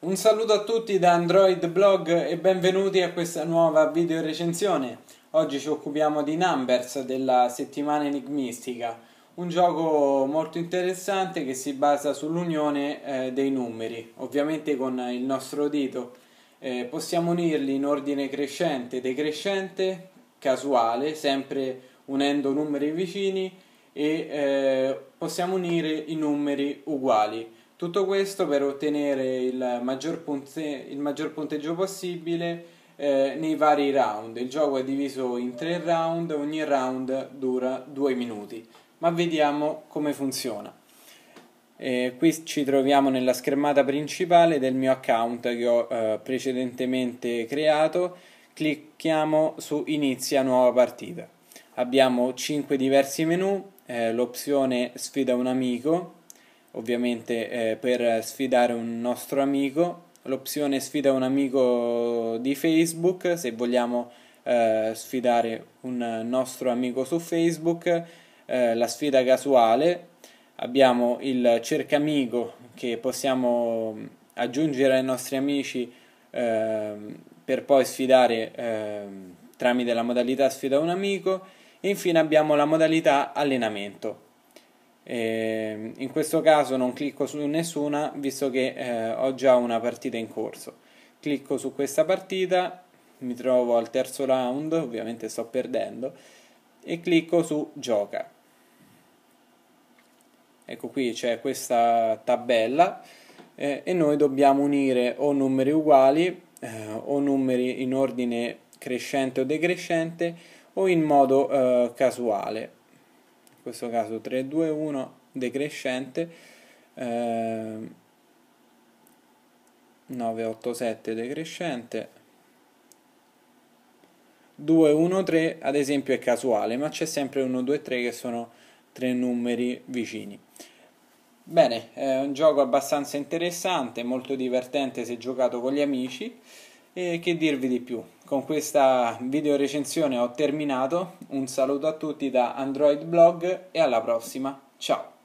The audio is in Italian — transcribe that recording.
Un saluto a tutti da Android Blog e benvenuti a questa nuova video recensione. Oggi ci occupiamo di Numbers della settimana enigmistica, un gioco molto interessante che si basa sull'unione eh, dei numeri, ovviamente con il nostro dito. Eh, possiamo unirli in ordine crescente, decrescente, casuale, sempre unendo numeri vicini e eh, possiamo unire i numeri uguali tutto questo per ottenere il maggior, ponte, il maggior punteggio possibile eh, nei vari round. Il gioco è diviso in tre round, ogni round dura due minuti. Ma vediamo come funziona. Eh, qui ci troviamo nella schermata principale del mio account che ho eh, precedentemente creato. Clicchiamo su Inizia nuova partita. Abbiamo 5 diversi menu, eh, l'opzione Sfida un amico, ovviamente eh, per sfidare un nostro amico, l'opzione sfida un amico di Facebook, se vogliamo eh, sfidare un nostro amico su Facebook, eh, la sfida casuale, abbiamo il amico che possiamo aggiungere ai nostri amici ehm, per poi sfidare ehm, tramite la modalità sfida un amico, e infine abbiamo la modalità allenamento Ehm, in questo caso non clicco su nessuna visto che eh, ho già una partita in corso. Clicco su questa partita, mi trovo al terzo round, ovviamente sto perdendo, e clicco su gioca. Ecco qui c'è questa tabella eh, e noi dobbiamo unire o numeri uguali eh, o numeri in ordine crescente o decrescente o in modo eh, casuale questo caso 3, 2, 1 decrescente, eh, 9, 8, 7 decrescente, 2, 1, 3 ad esempio è casuale, ma c'è sempre 1, 2, 3 che sono tre numeri vicini. Bene, è un gioco abbastanza interessante, molto divertente se giocato con gli amici e che dirvi di più? Con questa video recensione ho terminato, un saluto a tutti da Android Blog e alla prossima, ciao!